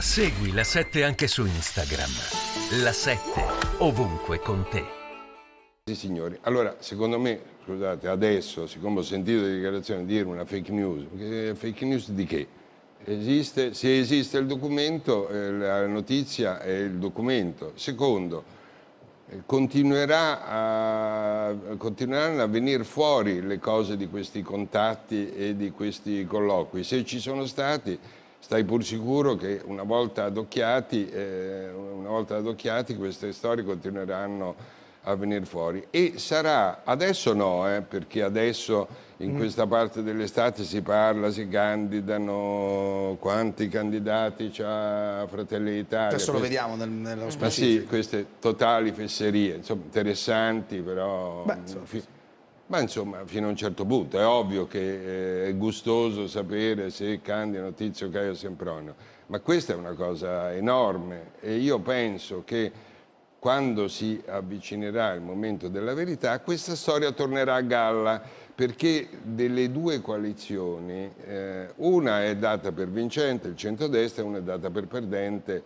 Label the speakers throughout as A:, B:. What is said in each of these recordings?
A: Segui la 7 anche su Instagram. La 7 ovunque con te. Sì, signori. Allora, secondo me, scusate, adesso, siccome ho sentito le dichiarazioni dire una fake news, fake news di che? Esiste, se esiste il documento, eh, la notizia è il documento. Secondo, eh, continuerà a, continueranno a venire fuori le cose di questi contatti e di questi colloqui. Se ci sono stati, stai pur sicuro che una volta adocchiati, eh, una volta adocchiati queste storie continueranno a venire fuori e sarà adesso no eh, perché adesso in mm. questa parte dell'estate si parla si candidano quanti candidati c'ha Fratelli d'Italia adesso queste, lo vediamo nel, nello specifico ma sì queste totali fesserie insomma interessanti però Beh, insomma, ma insomma, fino a un certo punto è ovvio che eh, è gustoso sapere se candidano Tizio, Caio, Sempronio, ma questa è una cosa enorme e io penso che quando si avvicinerà il momento della verità questa storia tornerà a galla perché delle due coalizioni eh, una è data per vincente, il centrodestra, e una è data per perdente,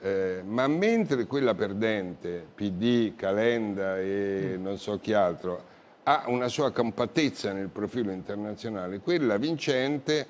A: eh, ma mentre quella perdente, PD, Calenda e mm. non so chi altro, ha una sua compattezza nel profilo internazionale, quella vincente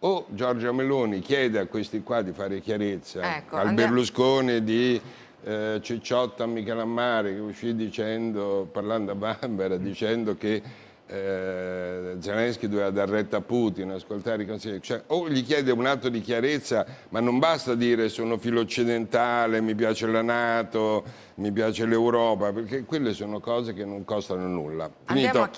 A: o Giorgia Meloni chiede a questi qua di fare chiarezza, ecco, al andiamo... Berlusconi di eh, Cicciotta Michelammare che uscì dicendo, parlando a Bambera, dicendo che eh, Zelensky doveva dar retta a Putin, ascoltare i consigli, cioè, o gli chiede un atto di chiarezza, ma non basta dire sono filo occidentale, mi piace la Nato, mi piace l'Europa, perché quelle sono cose che non costano nulla. Finito.